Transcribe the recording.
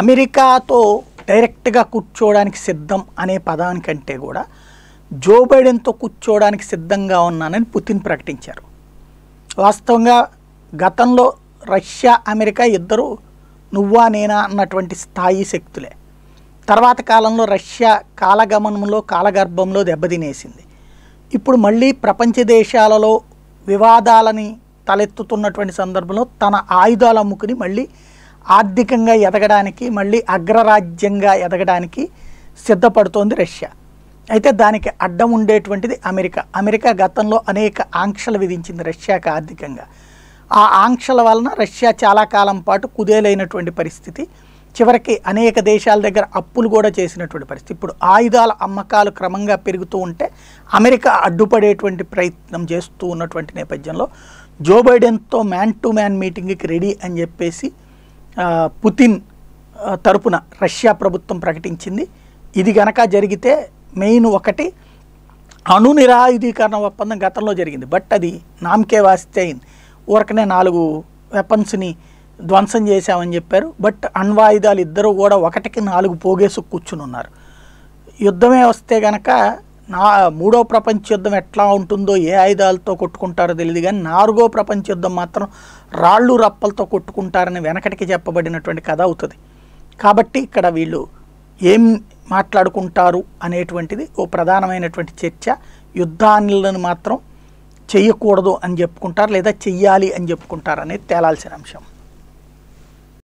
అమెరికాతో డైరెక్ట్గా కూర్చోవడానికి సిద్ధం అనే పదానికంటే కూడా జో బైడెన్తో కూర్చోవడానికి సిద్ధంగా ఉన్నానని పుతిన్ ప్రకటించారు వాస్తవంగా గతంలో రష్యా అమెరికా ఇద్దరు నువ్వా నేనా అన్నటువంటి స్థాయి శక్తులే తర్వాత కాలంలో రష్యా కాలగమనంలో కాలగర్భంలో దెబ్బతినేసింది ఇప్పుడు మళ్ళీ ప్రపంచ దేశాలలో వివాదాలని తలెత్తుతున్నటువంటి సందర్భంలో తన ఆయుధాలు అమ్ముకుని మళ్ళీ ఆర్థికంగా ఎదగడానికి మళ్ళీ అగ్రరాజ్యంగా ఎదగడానికి సిద్ధపడుతోంది రష్యా అయితే దానికి అడ్డం ఉండేటువంటిది అమెరికా అమెరికా గతంలో అనేక ఆంక్షలు విధించింది రష్యాకి ఆర్థికంగా ఆ ఆంక్షల వలన రష్యా చాలా కాలం పాటు కుదేలైనటువంటి పరిస్థితి చివరికి అనేక దేశాల దగ్గర అప్పులు కూడా చేసినటువంటి పరిస్థితి ఇప్పుడు ఆయుధాల అమ్మకాలు క్రమంగా పెరుగుతూ ఉంటే అమెరికా అడ్డుపడేటువంటి ప్రయత్నం చేస్తూ ఉన్నటువంటి నేపథ్యంలో జో బైడెన్తో మ్యాన్ టు మ్యాన్ మీటింగ్కి రెడీ అని చెప్పేసి పుతిన్ తరపున రష్యా ప్రభుత్వం ప్రకటించింది ఇది గనక జరిగితే మెయిన్ ఒకటి అణు నిరాయుధీకరణ ఒప్పందం గతంలో జరిగింది బట్ అది నామ్కే వాస్తే అయింది ఊరకనే నాలుగు వెపన్స్ని ధ్వంసం చేశామని చెప్పారు బట్ అణ్వాయుధాలు ఇద్దరు కూడా ఒకటికి నాలుగు పోగేసుకు కూర్చుని ఉన్నారు యుద్ధమే వస్తే గనక నా మూడో ప్రపంచ యుద్ధం ఎట్లా ఉంటుందో ఏ ఆయుధాలతో కొట్టుకుంటారో తెలియదు కానీ నాలుగో ప్రపంచ యుద్ధం మాత్రం రాళ్ళు రప్పలతో కొట్టుకుంటారని వెనకటికి చెప్పబడినటువంటి కథ అవుతుంది కాబట్టి ఇక్కడ వీళ్ళు ఏం మాట్లాడుకుంటారు అనేటువంటిది ఓ ప్రధానమైనటువంటి చర్చ యుద్ధాలను మాత్రం చెయ్యకూడదు అని చెప్పుకుంటారు లేదా చెయ్యాలి అని చెప్పుకుంటారు అనేది తేలాల్సిన అంశం